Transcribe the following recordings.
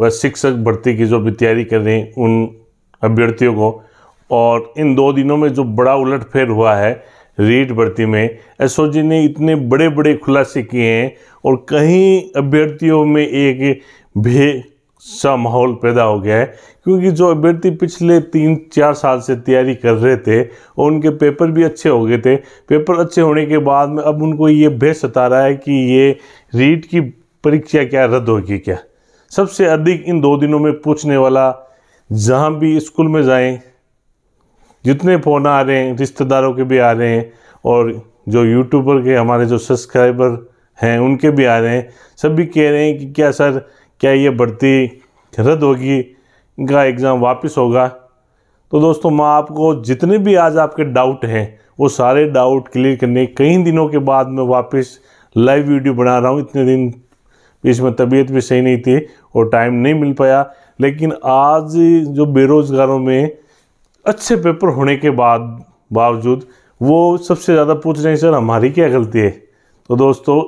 व शिक्षक भर्ती की जो भी तैयारी कर रहे हैं उन अभ्यर्थियों को और इन दो दिनों में जो बड़ा उलटफेर हुआ है रीट भर्ती में एस ने इतने बड़े बड़े खुलासे किए हैं और कहीं अभ्यर्थियों में एक भे सा माहौल पैदा हो गया है क्योंकि जो अभ्यर्थी पिछले तीन चार साल से तैयारी कर रहे थे और उनके पेपर भी अच्छे हो गए थे पेपर अच्छे होने के बाद में अब उनको ये भय सता रहा है कि ये रीट की परीक्षा क्या रद्द होगी क्या सबसे अधिक इन दो दिनों में पूछने वाला जहाँ भी स्कूल में जाएं जितने फ़ोन आ रहे हैं रिश्तेदारों के भी आ रहे हैं और जो यूट्यूबर के हमारे जो सब्सक्राइबर हैं उनके भी आ रहे हैं सब भी कह रहे हैं कि क्या सर क्या ये भर्ती रद्द होगी इनका एग्ज़ाम वापस होगा तो दोस्तों मैं आपको जितने भी आज आपके डाउट हैं वो सारे डाउट क्लियर करने कई दिनों के बाद मैं वापस लाइव वीडियो बना रहा हूँ इतने दिन इसमें तबीयत भी सही नहीं थी और टाइम नहीं मिल पाया लेकिन आज जो बेरोज़गारों में अच्छे पेपर होने के बाद बावजूद वो सबसे ज़्यादा पूछ रहे हैं सर हमारी क्या गलती है तो दोस्तों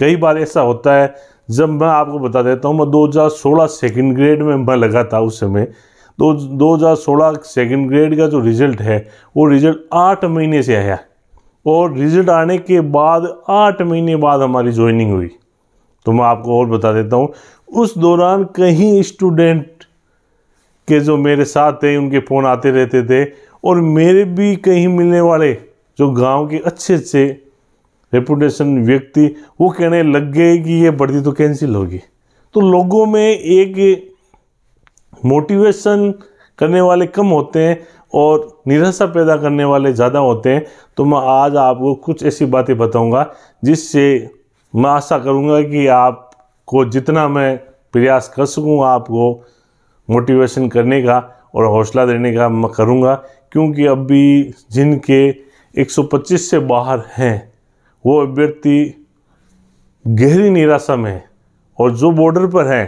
कई बार ऐसा होता है जब मैं आपको बता देता हूँ मैं 2016 सेकंड ग्रेड में मैं लगा था उस समय दो 2016 सेकंड ग्रेड का जो रिज़ल्ट है वो रिज़ल्ट आठ महीने से आया और रिज़ल्ट आने के बाद आठ महीने बाद हमारी ज्वाइनिंग हुई तो मैं आपको और बता देता हूँ उस दौरान कहीं स्टूडेंट के जो मेरे साथ थे उनके फ़ोन आते रहते थे और मेरे भी कहीं मिलने वाले जो गांव के अच्छे अच्छे रेपुटेशन व्यक्ति वो कहने लग गए कि ये भर्ती तो कैंसिल होगी तो लोगों में एक मोटिवेशन करने वाले कम होते हैं और निराशा पैदा करने वाले ज़्यादा होते हैं तो मैं आज आपको कुछ ऐसी बातें बताऊंगा जिससे मैं आशा करूँगा कि आपको जितना मैं प्रयास कर सकूँ आपको मोटिवेशन करने का और हौसला देने का मैं करूँगा क्योंकि अभी जिनके 125 से बाहर हैं वो अभ्यर्थी गहरी निराशा में है और जो बॉर्डर पर हैं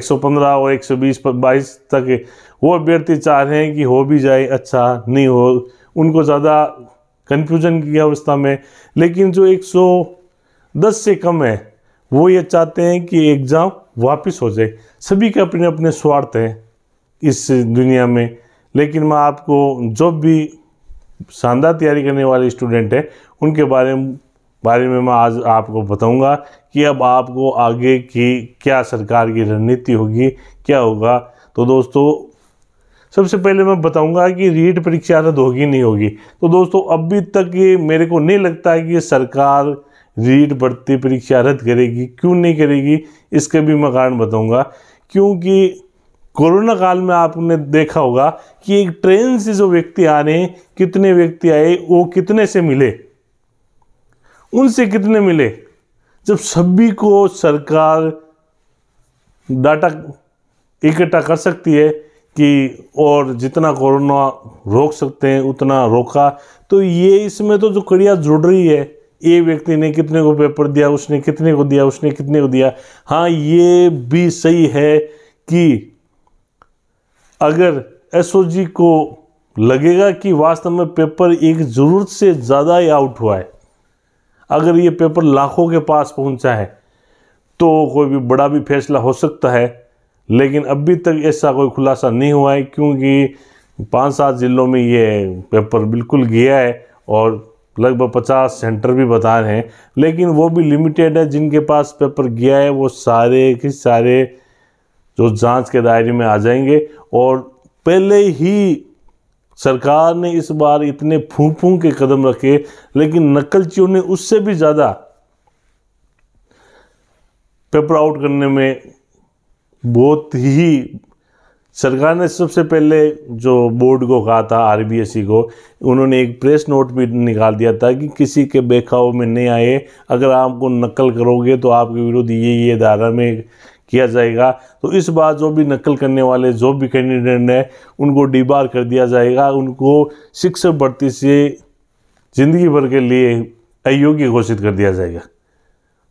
115 और 120 पर 22 तक वो अभ्यर्थी चाह रहे हैं कि हो भी जाए अच्छा नहीं हो उनको ज़्यादा कन्फ्यूजन की अवस्था में लेकिन जो दस से कम है वो ये चाहते हैं कि एग्ज़ाम वापस हो जाए सभी के अपने अपने स्वार्थ हैं इस दुनिया में लेकिन मैं आपको जो भी शानदार तैयारी करने वाले स्टूडेंट हैं उनके बारे में बारे में मैं आज आपको बताऊंगा कि अब आपको आगे की क्या सरकार की रणनीति होगी क्या होगा तो दोस्तों सबसे पहले मैं बताऊंगा कि रीट परीक्षा रद्द होगी नहीं होगी तो दोस्तों अभी तक ये मेरे को नहीं लगता है कि सरकार रीट बढ़ती परीक्षा रद्द करेगी क्यों नहीं करेगी इसके भी मैं कारण बताऊँगा क्योंकि कोरोना काल में आपने देखा होगा कि एक ट्रेन से जो व्यक्ति आ रहे हैं कितने व्यक्ति आए वो कितने से मिले उनसे कितने मिले जब सभी को सरकार डाटा इकट्ठा कर सकती है कि और जितना कोरोना रोक सकते हैं उतना रोका तो ये इसमें तो जो कड़िया जुड़ रही है ये व्यक्ति ने कितने को पेपर दिया उसने कितने को दिया उसने कितने को दिया हाँ ये भी सही है कि अगर एसओजी को लगेगा कि वास्तव में पेपर एक ज़रूरत से ज़्यादा ही आउट हुआ है अगर ये पेपर लाखों के पास पहुंचा है तो कोई भी बड़ा भी फैसला हो सकता है लेकिन अभी तक ऐसा कोई खुलासा नहीं हुआ है क्योंकि पाँच सात ज़िलों में ये पेपर बिल्कुल गया है और लगभग पचास सेंटर भी बता रहे हैं लेकिन वो भी लिमिटेड है जिनके पास पेपर गया है वो सारे के सारे जो जांच के दायरे में आ जाएंगे और पहले ही सरकार ने इस बार इतने फूक फूक के कदम रखे लेकिन नकलचियों ने उससे भी ज़्यादा पेपर आउट करने में बहुत ही सरकार ने सबसे पहले जो बोर्ड को कहा था आर e को उन्होंने एक प्रेस नोट भी निकाल दिया था कि किसी के बेखाव में नहीं आए अगर आपको नकल करोगे तो आपके विरुद्ध ये ये धारा में किया जाएगा तो इस बार जो भी नकल करने वाले जो भी कैंडिडेट हैं उनको डिबार कर दिया जाएगा उनको शिक्षक भर्ती से ज़िंदगी भर के लिए अयोग्य घोषित कर दिया जाएगा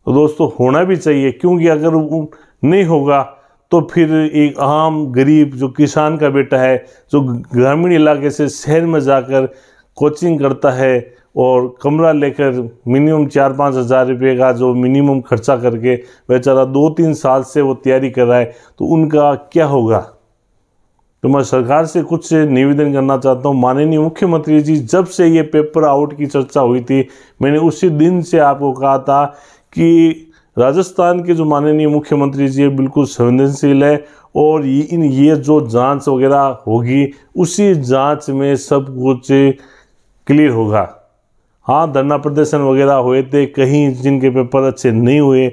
तो दोस्तों होना भी चाहिए क्योंकि अगर नहीं होगा तो फिर एक आम गरीब जो किसान का बेटा है जो ग्रामीण इलाके से शहर में जाकर कोचिंग करता है और कमरा लेकर मिनिमम चार पाँच हज़ार रुपये का जो मिनिमम खर्चा करके बेचारा दो तीन साल से वो तैयारी कर रहा है तो उनका क्या होगा तो मैं सरकार से कुछ से निवेदन करना चाहता हूँ माननीय मुख्यमंत्री जी जब से ये पेपर आउट की चर्चा हुई थी मैंने उसी दिन से आपको कहा था कि राजस्थान के जो माननीय मुख्यमंत्री जी बिल्कुल संवेदनशील है और ये इन ये जो जांच वगैरह होगी उसी जांच में सब कुछ क्लियर होगा हाँ धरना प्रदर्शन वगैरह हुए थे कहीं जिनके पेपर अच्छे नहीं हुए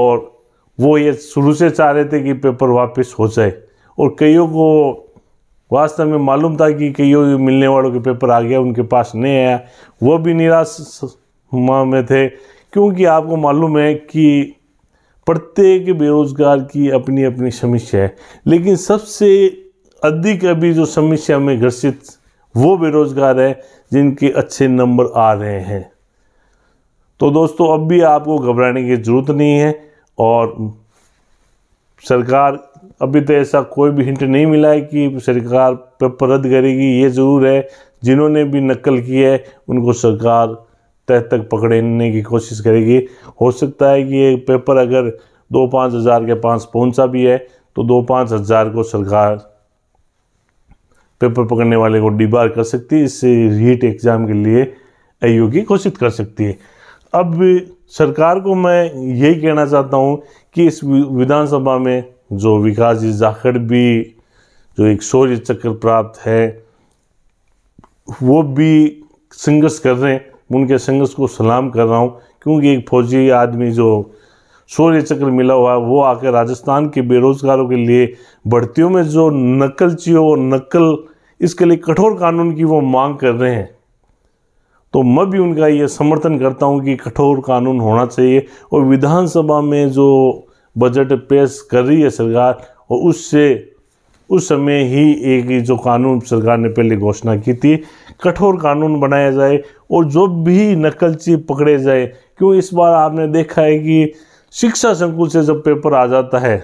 और वो ये शुरू से चाह रहे थे कि पेपर वापस हो जाए और कईयों को वास्तव में मालूम था कि कईयों मिलने वालों के पेपर आ गया उनके पास नहीं आया वो भी निराश में थे क्योंकि आपको मालूम है कि प्रत्येक बेरोज़गार की अपनी अपनी समस्या है लेकिन सबसे अधिक अभी जो समस्या में ग्रसित वो बेरोज़गार है जिनके अच्छे नंबर आ रहे हैं तो दोस्तों अब भी आपको घबराने की ज़रूरत नहीं है और सरकार अभी तो ऐसा कोई भी हिंट नहीं मिला है कि सरकार पेपर रद्द करेगी ये ज़रूर है जिन्होंने भी नकल की है उनको सरकार तह तक पकड़ने की कोशिश करेगी हो सकता है कि ये पेपर अगर दो पाँच हज़ार के पास पहुंचा भी है तो दो पाँच हज़ार को सरकार पेपर पकड़ने वाले को डिबार कर सकती है इससे रीट एग्ज़ाम के लिए अयोग्य घोषित कर सकती है अब सरकार को मैं यही कहना चाहता हूँ कि इस विधानसभा में जो विकास जी जाखड़ भी जो एक शौर्य चक्र प्राप्त है वो भी संघर्ष कर रहे हैं उनके संघर्ष को सलाम कर रहा हूँ क्योंकि एक फौजी आदमी जो सूर्य चक्र मिला हुआ है वो आकर राजस्थान के बेरोजगारों के लिए बढ़तियों में जो नकलचियों और नकल इसके लिए कठोर कानून की वो मांग कर रहे हैं तो मैं भी उनका ये समर्थन करता हूँ कि कठोर कानून होना चाहिए और विधानसभा में जो बजट पेश कर रही है सरकार और उससे उस समय ही एक जो कानून सरकार ने पहले घोषणा की थी कठोर कानून बनाया जाए और जो भी नकलची पकड़े जाए क्यों इस बार आपने देखा है कि शिक्षा संकुल से जब पेपर आ जाता है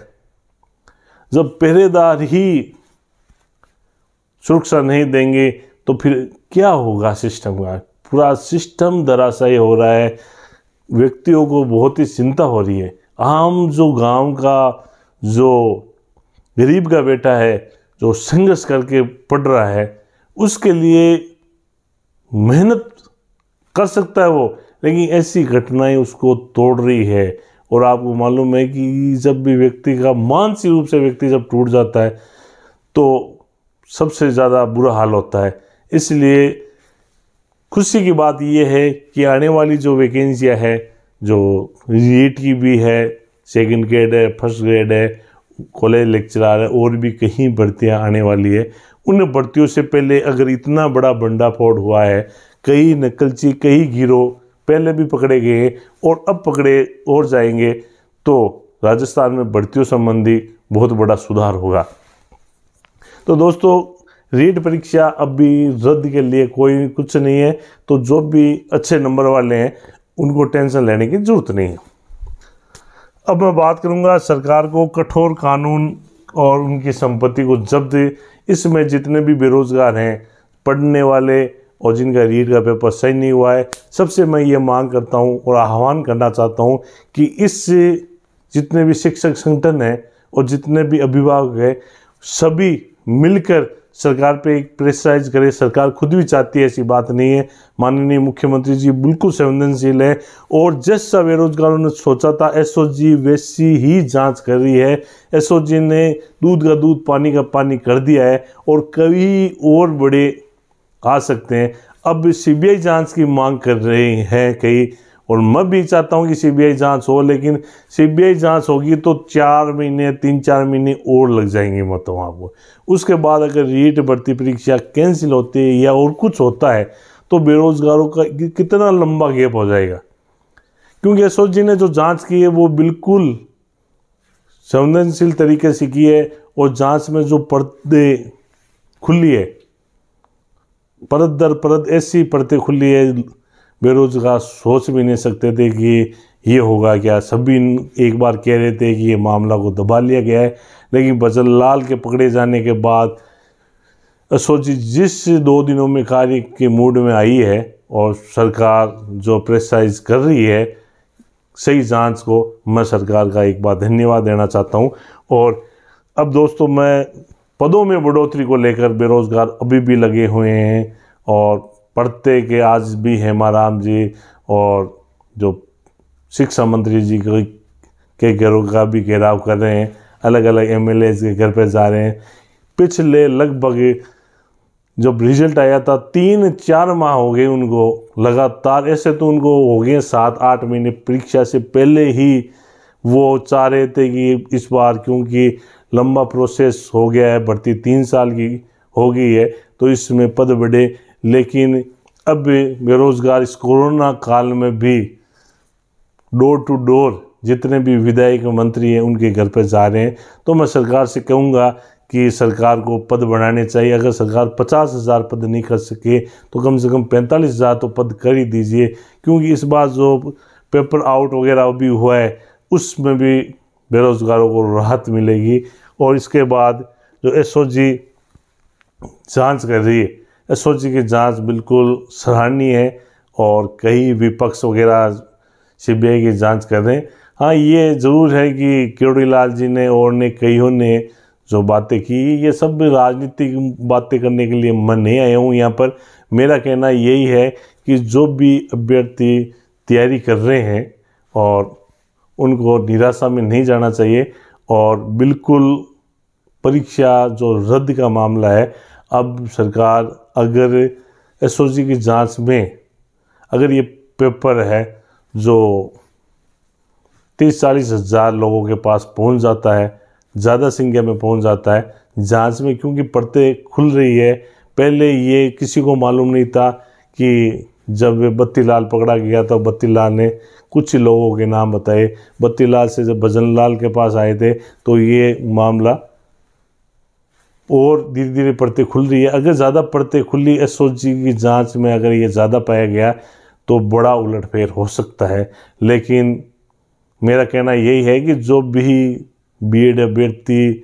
जब पहरेदार ही सुरक्षा नहीं देंगे तो फिर क्या होगा सिस्टम का पूरा सिस्टम धराशायी हो रहा है व्यक्तियों को बहुत ही चिंता हो रही है आम जो गांव का जो गरीब का बेटा है जो संघर्ष करके पढ़ रहा है उसके लिए मेहनत कर सकता है वो लेकिन ऐसी घटनाएं उसको तोड़ रही है और आपको मालूम है कि जब भी व्यक्ति का मानसिक रूप से व्यक्ति जब टूट जाता है तो सबसे ज़्यादा बुरा हाल होता है इसलिए खुशी की बात यह है कि आने वाली जो वैकेंसियाँ है जो रीट की भी है सेकंड ग्रेड है फर्स्ट ग्रेड है कॉलेज लेक्चरार है और भी कहीं भर्तियाँ आने वाली है उन भर्तियों से पहले अगर इतना बड़ा बंडाफोड़ हुआ है कई नकलची कई गिरोह पहले भी पकड़े गए और अब पकड़े और जाएंगे तो राजस्थान में भर्तियों संबंधी बहुत बड़ा सुधार होगा तो दोस्तों रीट परीक्षा अब भी रद्द के लिए कोई कुछ नहीं है तो जो भी अच्छे नंबर वाले हैं उनको टेंशन लेने की ज़रूरत नहीं है अब मैं बात करूंगा सरकार को कठोर कानून और उनकी संपत्ति को जब्त इसमें जितने भी बेरोज़गार हैं पढ़ने वाले और जिनका रीड का पेपर सही नहीं हुआ है सबसे मैं ये मांग करता हूँ और आह्वान करना चाहता हूँ कि इस जितने भी शिक्षक संगठन हैं और जितने भी अभिभावक हैं सभी मिलकर सरकार पे एक प्रेशराइज करे सरकार खुद भी चाहती है ऐसी बात नहीं है माननीय मुख्यमंत्री जी बिल्कुल संवेदनशील है और जैसा बेरोजगारों ने सोचा था जी वैसी ही जांच कर रही है जी ने दूध का दूध पानी का पानी कर दिया है और कभी और बड़े आ सकते हैं अब सीबीआई जांच की मांग कर रहे हैं कई और मैं भी चाहता हूं कि सीबीआई जांच हो लेकिन सीबीआई जांच होगी तो चार महीने तीन चार महीने और लग जाएंगे मत तो वहाँ पर उसके बाद अगर रीट भर्ती परीक्षा कैंसिल होती है या और कुछ होता है तो बेरोजगारों का कितना लंबा गैप हो जाएगा क्योंकि अशोक जी ने जो जांच की है वो बिल्कुल संवेदनशील तरीके से की है और जांच में जो पर्दे खुली है परत दर परत ऐसी परतें खुली है बेरोज़गार सोच भी नहीं सकते थे कि ये होगा क्या सभी एक बार कह रहे थे कि ये मामला को दबा लिया गया है लेकिन बजल लाल के पकड़े जाने के बाद सोची जिस दो दिनों में कार्य के मूड में आई है और सरकार जो प्रेसाइज कर रही है सही जांच को मैं सरकार का एक बार धन्यवाद देना चाहता हूं और अब दोस्तों मैं पदों में बढ़ोतरी को लेकर बेरोज़गार अभी भी लगे हुए हैं और पढ़ते कि आज भी हेमाराम जी और जो शिक्षा मंत्री जी के घरों का भी घेराव कर रहे हैं अलग अलग एम के घर पर जा रहे हैं पिछले लगभग जब रिजल्ट आया था तीन चार माह हो गए उनको लगातार ऐसे तो उनको हो गए सात आठ महीने परीक्षा से पहले ही वो चाह रहे थे कि इस बार क्योंकि लंबा प्रोसेस हो गया है भर्ती तीन साल की हो गई है तो इसमें पद बढ़े लेकिन अब बेरोज़गार इस कोरोना काल में भी डोर टू डोर जितने भी विधायक मंत्री हैं उनके घर पर जा रहे हैं तो मैं सरकार से कहूँगा कि सरकार को पद बढ़ाने चाहिए अगर सरकार पचास हज़ार पद नहीं कर सके तो कम से कम पैंतालीस हज़ार तो पद कर ही दीजिए क्योंकि इस बार जो पेपर आउट वगैरह भी हुआ है उसमें भी बेरोज़गारों को राहत मिलेगी और इसके बाद जो एसओजी जांच कर रही है एसओजी की जांच बिल्कुल सराहनीय है और कई विपक्ष वगैरह सीबीआई की जांच कर रहे हैं हाँ ये ज़रूर है कि लाल जी ने और ने कईयों ने जो बातें की ये सब राजनीतिक बातें करने के लिए मैं नहीं आया हूँ यहाँ पर मेरा कहना यही है कि जो भी अभ्यर्थी तैयारी कर रहे हैं और उनको निराशा में नहीं जाना चाहिए और बिल्कुल परीक्षा जो रद्द का मामला है अब सरकार अगर एस की जांच में अगर ये पेपर है जो तीस चालीस हज़ार लोगों के पास पहुंच जाता है ज़्यादा संख्या में पहुंच जाता है जांच में क्योंकि पड़ते खुल रही है पहले ये किसी को मालूम नहीं था कि जब बत्ती लाल पकड़ा गया तो बत्ती लाल ने कुछ लोगों के नाम बताए बत्ती लाल से जब भजन लाल के पास आए थे तो ये मामला और धीरे धीरे पढ़ते खुल रही है अगर ज़्यादा पढ़ते खुली एस की जाँच में अगर ये ज़्यादा पाया गया तो बड़ा उलटफेर हो सकता है लेकिन मेरा कहना यही है कि जो भी बी एड अभ्यर्थी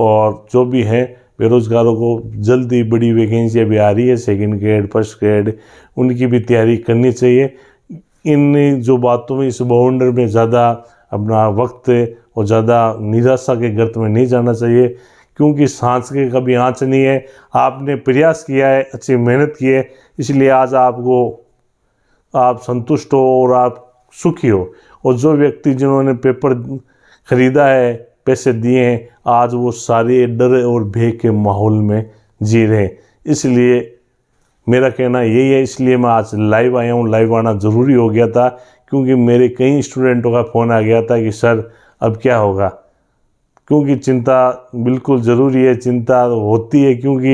और जो भी हैं बेरोज़गारों को जल्दी बड़ी वैकेंसियाँ भी आ रही है सेकेंड ग्रेड फर्स्ट ग्रेड उनकी भी तैयारी करनी चाहिए इन जो बातों में इस बाउंडर में ज़्यादा अपना वक्त और ज़्यादा निराशा के गर्त में नहीं जाना चाहिए क्योंकि सांस के कभी आँच नहीं है आपने प्रयास किया है अच्छी मेहनत की है इसलिए आज आपको आप संतुष्ट हो और आप सुखी हो और जो व्यक्ति जिन्होंने पेपर ख़रीदा है पैसे दिए हैं आज वो सारे डर और भय के माहौल में जी रहे हैं इसलिए मेरा कहना यही है इसलिए मैं आज लाइव आया हूँ लाइव आना ज़रूरी हो गया था क्योंकि मेरे कई स्टूडेंटों का फ़ोन आ गया था कि सर अब क्या होगा क्योंकि चिंता बिल्कुल ज़रूरी है चिंता होती है क्योंकि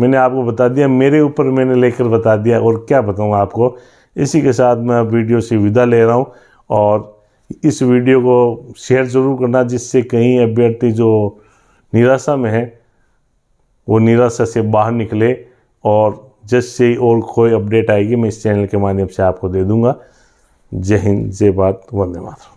मैंने आपको बता दिया मेरे ऊपर मैंने लेकर बता दिया और क्या बताऊँ आपको इसी के साथ मैं वीडियो से विदा ले रहा हूँ और इस वीडियो को शेयर ज़रूर करना जिससे कहीं अभ्यर्थी जो निराशा में है वो निराशा से बाहर निकले और जैसे और कोई अपडेट आएगी मैं इस चैनल के माध्यम से आपको दे दूंगा जय हिंद जय भारत वंदे मातरम